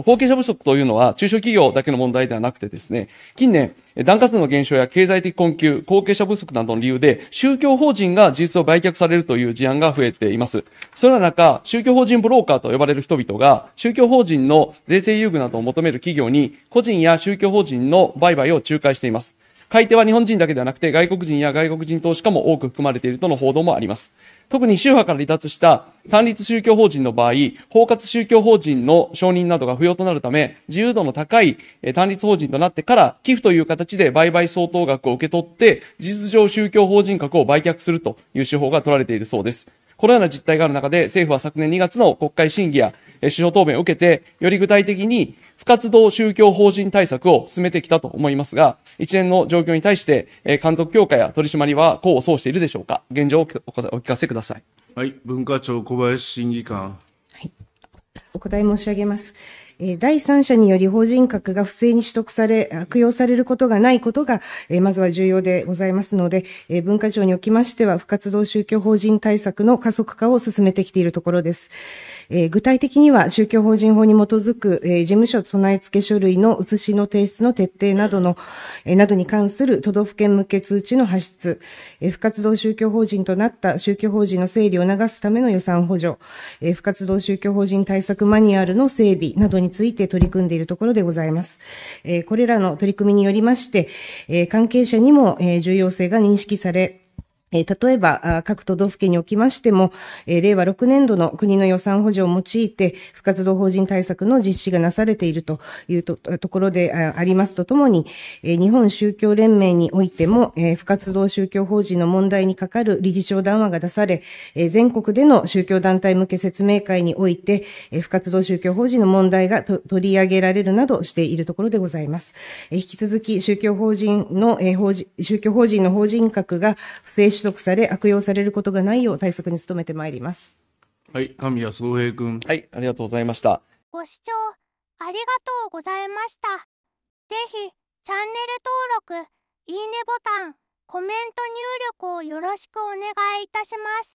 の後継者不足というのは中小企業だけの問題ではなくてですね、近年、段数の減少や経済的困窮、後継者不足などの理由で、宗教法人が事実を売却されるという事案が増えています。その中、宗教法人ブローカーと呼ばれる人々が、宗教法人の税制優遇などを求める企業に、個人や宗教法人の売買を仲介しています。買い手は日本人だけではなくて外国人や外国人投資家も多く含まれているとの報道もあります。特に宗派から離脱した単立宗教法人の場合、包括宗教法人の承認などが不要となるため、自由度の高い単立法人となってから、寄付という形で売買相当額を受け取って、事実上宗教法人格を売却するという手法が取られているそうです。このような実態がある中で、政府は昨年2月の国会審議や首相答弁を受けて、より具体的に不活動宗教法人対策を進めてきたと思いますが、一連の状況に対して、監督協会や取締りは功を奏しているでしょうか。現状をお聞かせください。はい、文化庁小林審議官。はい、お答え申し上げます。え第三者により法人格が不正に取得され、悪用されることがないことが、えまずは重要でございますので、え文化庁におきましては、不活動宗教法人対策の加速化を進めてきているところです。え具体的には、宗教法人法に基づく、え事務所備え付け書類の写しの提出の徹底などの、えなどに関する都道府県向け通知の発出、え不活動宗教法人となった宗教法人の整理を促すための予算補助、え不活動宗教法人対策マニュアルの整備などにについて取り組んでいるところでございます。これらの取り組みによりまして、関係者にも重要性が認識され、例えば、各都道府県におきましても、令和6年度の国の予算補助を用いて、不活動法人対策の実施がなされているというところでありますとともに、日本宗教連盟においても、不活動宗教法人の問題にかかる理事長談話が出され、全国での宗教団体向け説明会において、不活動宗教法人の問題が取り上げられるなどしているところでございます。引き続き、宗教法人の、宗教法人の法人格が不正取得され、悪用されることがないよう対策に努めてまいります。はい、神谷総平君。はい、ありがとうございました。ご視聴ありがとうございました。ぜひ、チャンネル登録、いいねボタン、コメント入力をよろしくお願いいたします。